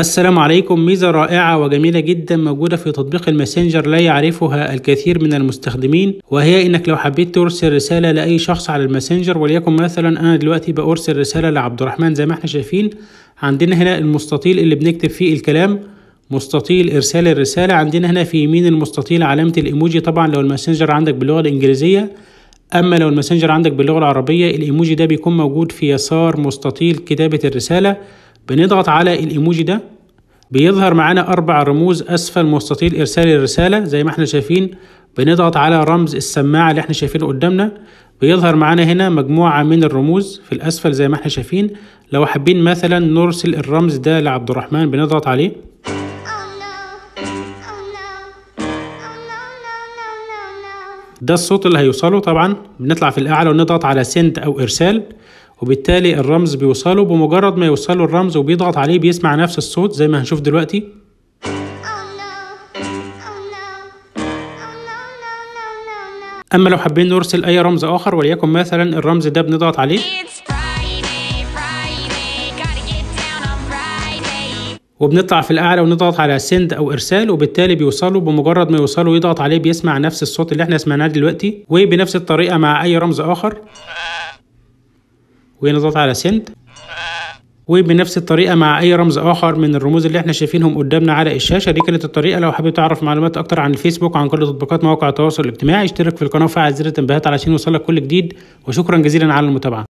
السلام عليكم ميزة رائعة وجميلة جدا موجودة في تطبيق الماسنجر لا يعرفها الكثير من المستخدمين وهي انك لو حبيت ترسل رسالة لأي شخص على الماسنجر وليكن مثلا انا دلوقتي بأرسل رسالة لعبد الرحمن زي ما احنا شايفين عندنا هنا المستطيل اللي بنكتب فيه الكلام مستطيل ارسال الرسالة عندنا هنا في يمين المستطيل علامة الايموجي طبعا لو الماسنجر عندك باللغة الانجليزية اما لو الماسنجر عندك باللغة العربية الايموجي ده بيكون موجود في يسار مستطيل كتابة الرسالة بنضغط على الايموجي ده بيظهر معانا اربع رموز اسفل مستطيل ارسال الرساله زي ما احنا شايفين بنضغط على رمز السماعه اللي احنا شايفينه قدامنا بيظهر معانا هنا مجموعه من الرموز في الاسفل زي ما احنا شايفين لو حابين مثلا نرسل الرمز ده لعبد الرحمن بنضغط عليه ده الصوت اللي هيوصله طبعا بنطلع في الاعلى ونضغط على سنت او ارسال وبالتالي الرمز بيوصله بمجرد ما يوصله الرمز وبيضغط عليه بيسمع نفس الصوت زي ما هنشوف دلوقتي اما لو حابين نرسل اي رمز اخر وليكن مثلا الرمز ده بنضغط عليه وبنطلع في الاعلى ونضغط على سند او ارسال وبالتالي بيوصلوا بمجرد ما يوصلوا يضغط عليه بيسمع نفس الصوت اللي احنا سمعناه دلوقتي وبنفس الطريقه مع اي رمز اخر آه. ونضغط على سنت وبنفس الطريقه مع اي رمز اخر من الرموز اللي احنا شايفينهم قدامنا على الشاشه دي كانت الطريقه لو حابب تعرف معلومات اكتر عن الفيسبوك وعن كل تطبيقات مواقع التواصل الاجتماعي اشترك في القناه وفعل زر التنبيهات علشان يوصلك كل جديد وشكرا جزيلا على المتابعه